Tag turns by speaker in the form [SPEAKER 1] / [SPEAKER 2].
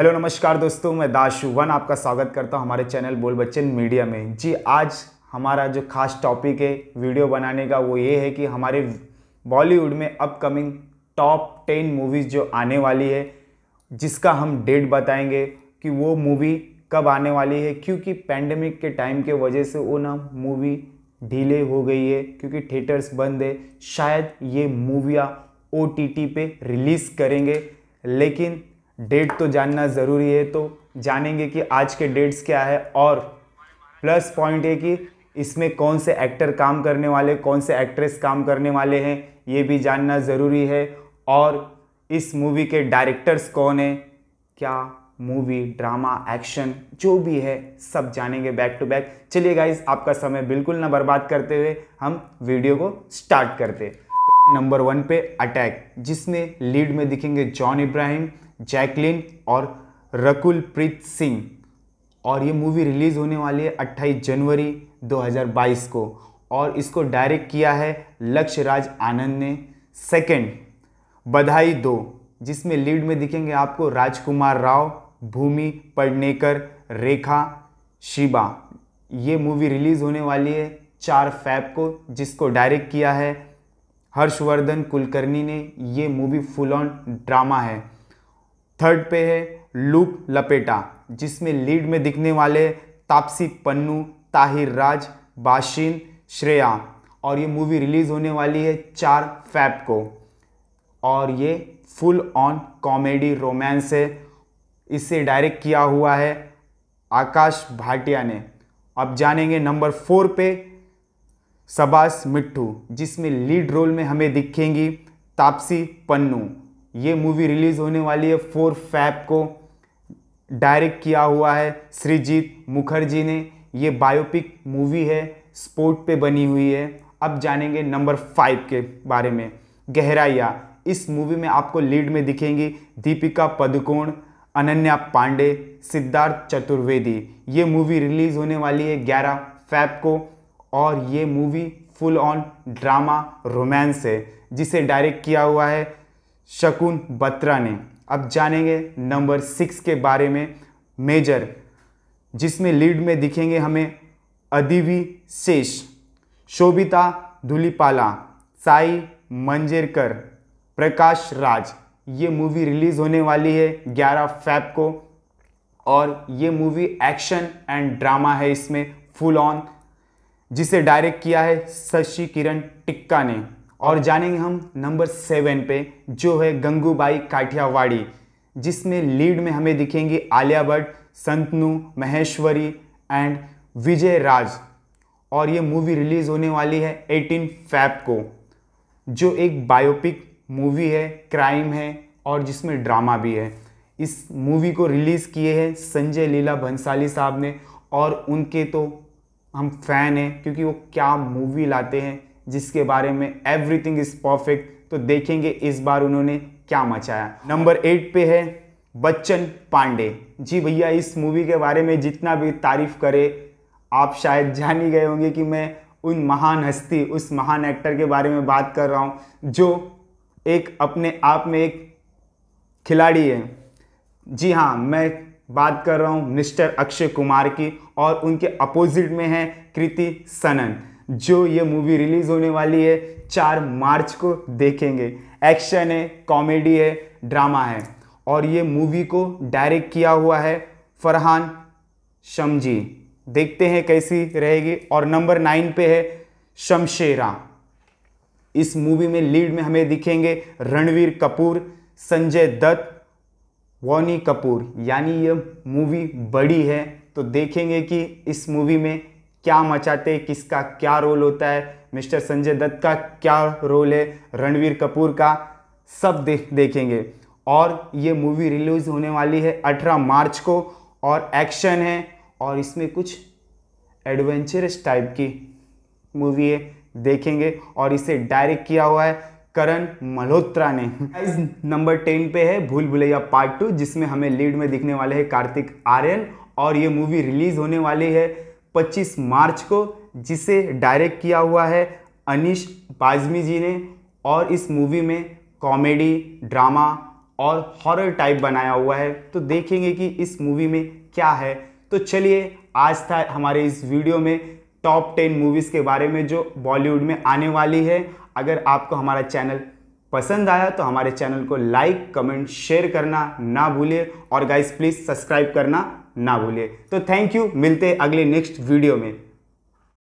[SPEAKER 1] hello नमस्कार दोस्तों मैं दाशु वन आपका स्वागत करता हूं हमारे चैनल बोल बच्चन मीडिया में जी आज हमारा जो खास टॉपिक है वीडियो बनाने का वो ये है कि हमारे बॉलीवुड में अपकमिंग टॉप टेन मूवीज़ जो आने वाली है जिसका हम डेट बताएंगे कि वो मूवी कब आने वाली है क्योंकि पैंडमिक के टाइम के वजह से वो ना मूवी ढीले हो गई है क्योंकि थिएटर्स बंद है शायद ये मूवियाँ ओ पे रिलीज़ करेंगे लेकिन डेट तो जानना ज़रूरी है तो जानेंगे कि आज के डेट्स क्या है और प्लस पॉइंट ये कि इसमें कौन से एक्टर काम करने वाले कौन से एक्ट्रेस काम करने वाले हैं ये भी जानना ज़रूरी है और इस मूवी के डायरेक्टर्स कौन हैं क्या मूवी ड्रामा एक्शन जो भी है सब जानेंगे बैक टू बैक चलिए गाइज आपका समय बिल्कुल ना बर्बाद करते हुए हम वीडियो को स्टार्ट करते नंबर वन पे अटैक जिसमें लीड में दिखेंगे जॉन इब्राहिम जैकलिन और रकुल प्रीत सिंह और ये मूवी रिलीज़ होने वाली है 28 जनवरी 2022 को और इसको डायरेक्ट किया है लक्ष्य राज आनंद ने सेकंड बधाई दो जिसमें लीड में दिखेंगे आपको राजकुमार राव भूमि पडनेकर रेखा शिबा ये मूवी रिलीज़ होने वाली है चार फैब को जिसको डायरेक्ट किया है हर्षवर्धन कुलकर्णी ने ये मूवी फुल ऑन ड्रामा है थर्ड पे है लूप लपेटा जिसमें लीड में दिखने वाले तापसी पन्नू ताहिर राज बाशिन श्रेया और ये मूवी रिलीज़ होने वाली है चार फैब को और ये फुल ऑन कॉमेडी रोमांस है इसे डायरेक्ट किया हुआ है आकाश भाटिया ने अब जानेंगे नंबर फोर पे सबास मिट्टू जिसमें लीड रोल में हमें दिखेंगी तापसी पन्नू ये मूवी रिलीज़ होने वाली है फोर फैप को डायरेक्ट किया हुआ है श्रीजीत मुखर्जी ने ये बायोपिक मूवी है स्पोर्ट पे बनी हुई है अब जानेंगे नंबर फाइव के बारे में गहराइया इस मूवी में आपको लीड में दिखेंगी दीपिका पदुकोण अनन्या पांडे सिद्धार्थ चतुर्वेदी ये मूवी रिलीज़ होने वाली है ग्यारह फैप को और ये movie full on drama romance है जिसे डायरेक्ट किया हुआ है शकुन बत्रा ने अब जानेंगे नंबर सिक्स के बारे में मेजर जिसमें लीड में दिखेंगे हमें अदिवी शेष शोभिता धुलीपाला साई मंजेरकर प्रकाश राज ये मूवी रिलीज़ होने वाली है 11 फैब को और ये मूवी एक्शन एंड ड्रामा है इसमें फुल ऑन जिसे डायरेक्ट किया है शशि किरण टिक्का ने और जानेंगे हम नंबर सेवन पे जो है गंगूबाई काठियावाड़ी जिसमें लीड में हमें दिखेंगी आलिया भट्ट संतनु महेश्वरी एंड विजय राज और ये मूवी रिलीज़ होने वाली है 18 फैब को जो एक बायोपिक मूवी है क्राइम है और जिसमें ड्रामा भी है इस मूवी को रिलीज़ किए हैं संजय लीला भंसाली साहब ने और उनके तो हम फैन हैं क्योंकि वो क्या मूवी लाते हैं जिसके बारे में एवरीथिंग इज़ परफेक्ट तो देखेंगे इस बार उन्होंने क्या मचाया नंबर एट पे है बच्चन पांडे जी भैया इस मूवी के बारे में जितना भी तारीफ़ करे आप शायद जान ही गए होंगे कि मैं उन महान हस्ती उस महान एक्टर के बारे में बात कर रहा हूँ जो एक अपने आप में एक खिलाड़ी है जी हाँ मैं बात कर रहा हूँ मिस्टर अक्षय कुमार की और उनके अपोजिट में है कृति सनन जो ये मूवी रिलीज होने वाली है चार मार्च को देखेंगे एक्शन है कॉमेडी है ड्रामा है और ये मूवी को डायरेक्ट किया हुआ है फरहान शमजी देखते हैं कैसी रहेगी और नंबर नाइन पे है शमशेरा इस मूवी में लीड में हमें दिखेंगे रणवीर कपूर संजय दत्त वॉनी कपूर यानी यह मूवी बड़ी है तो देखेंगे कि इस मूवी में क्या मचाते किसका क्या रोल होता है मिस्टर संजय दत्त का क्या रोल है रणवीर कपूर का सब देख देखेंगे और ये मूवी रिलीज़ होने वाली है 18 मार्च को और एक्शन है और इसमें कुछ एडवेंचरस टाइप की मूवी है देखेंगे और इसे डायरेक्ट किया हुआ है करण मल्होत्रा ने नंबर टेन पे है भूल भुलैया पार्ट टू जिसमें हमें लीड में दिखने वाले हैं कार्तिक आर्यन और ये मूवी रिलीज़ होने वाली है 25 मार्च को जिसे डायरेक्ट किया हुआ है अनिश बाजमी जी ने और इस मूवी में कॉमेडी ड्रामा और हॉरर टाइप बनाया हुआ है तो देखेंगे कि इस मूवी में क्या है तो चलिए आज था हमारे इस वीडियो में टॉप टेन मूवीज़ के बारे में जो बॉलीवुड में आने वाली है अगर आपको हमारा चैनल पसंद आया तो हमारे चैनल को लाइक कमेंट शेयर करना ना भूलिए और गाइस प्लीज़ सब्सक्राइब करना ना भूलिए तो थैंक यू मिलते अगले नेक्स्ट वीडियो में